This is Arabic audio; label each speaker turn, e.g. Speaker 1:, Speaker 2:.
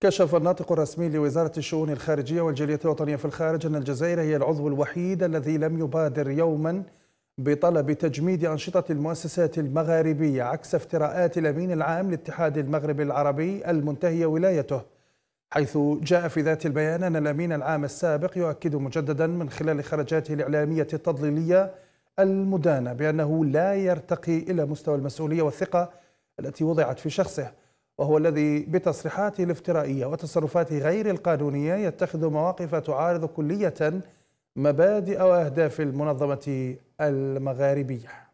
Speaker 1: كشف الناطق الرسمي لوزارة الشؤون الخارجية والجالية الوطنية في الخارج أن الجزائر هي العضو الوحيد الذي لم يبادر يوما بطلب تجميد أنشطة المؤسسات المغاربية عكس افتراءات الأمين العام لاتحاد المغرب العربي المنتهية ولايته حيث جاء في ذات البيان أن الأمين العام السابق يؤكد مجددا من خلال خرجاته الإعلامية التضليلية المدانة بأنه لا يرتقي إلى مستوى المسؤولية والثقة التي وضعت في شخصه وهو الذي بتصريحاته الافترائية وتصرفاته غير القانونية يتخذ مواقف تعارض كلية مبادئ وأهداف المنظمة المغاربية